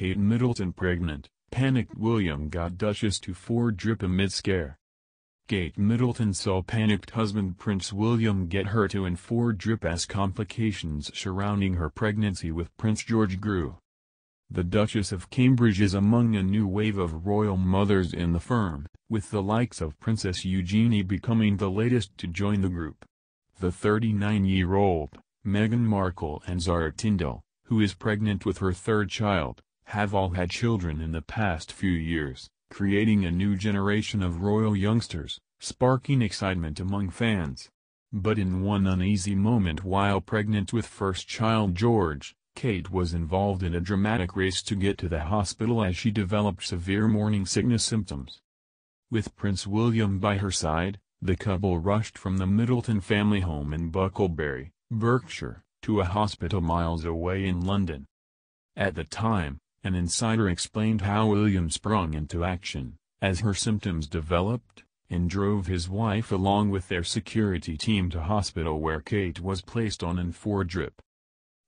Kate Middleton pregnant, panicked William got Duchess to Ford drip amid scare. Kate Middleton saw panicked husband Prince William get her to and Ford drip as complications surrounding her pregnancy with Prince George grew. The Duchess of Cambridge is among a new wave of royal mothers in the firm, with the likes of Princess Eugenie becoming the latest to join the group. The 39-year-old, Meghan Markle and Zara Tyndall, who is pregnant with her third child, have all had children in the past few years, creating a new generation of royal youngsters, sparking excitement among fans. But in one uneasy moment while pregnant with first child George, Kate was involved in a dramatic race to get to the hospital as she developed severe morning sickness symptoms. With Prince William by her side, the couple rushed from the Middleton family home in Bucklebury, Berkshire, to a hospital miles away in London. At the time, an insider explained how William sprung into action, as her symptoms developed, and drove his wife along with their security team to hospital where Kate was placed on an IV drip.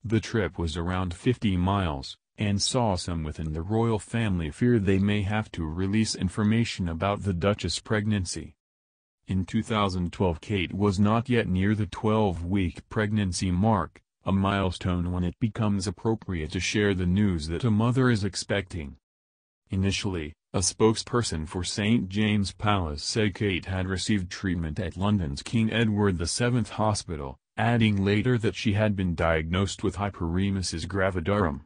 The trip was around 50 miles, and saw some within the royal family fear they may have to release information about the Duchess' pregnancy. In 2012 Kate was not yet near the 12-week pregnancy mark, a milestone when it becomes appropriate to share the news that a mother is expecting. Initially, a spokesperson for St. James Palace said Kate had received treatment at London's King Edward VII Hospital, adding later that she had been diagnosed with hyperemesis gravidarum.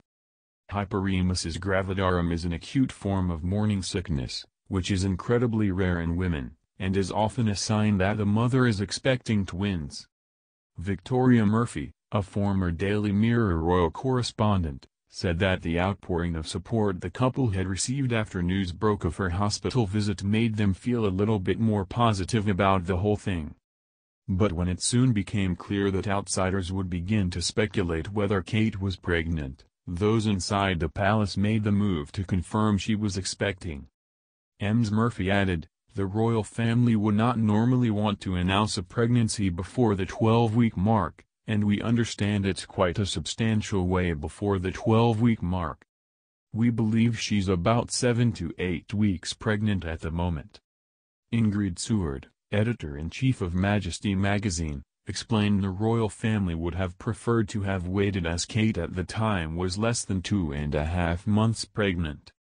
Hyperemesis gravidarum is an acute form of morning sickness, which is incredibly rare in women, and is often a sign that a mother is expecting twins. Victoria Murphy, a former Daily Mirror royal correspondent, said that the outpouring of support the couple had received after news broke of her hospital visit made them feel a little bit more positive about the whole thing. But when it soon became clear that outsiders would begin to speculate whether Kate was pregnant, those inside the palace made the move to confirm she was expecting. Ems Murphy added, the royal family would not normally want to announce a pregnancy before the 12-week mark, and we understand it's quite a substantial way before the 12-week mark. We believe she's about 7 to 8 weeks pregnant at the moment. Ingrid Seward, editor-in-chief of Majesty magazine, explained the royal family would have preferred to have waited as Kate at the time was less than two and a half months pregnant.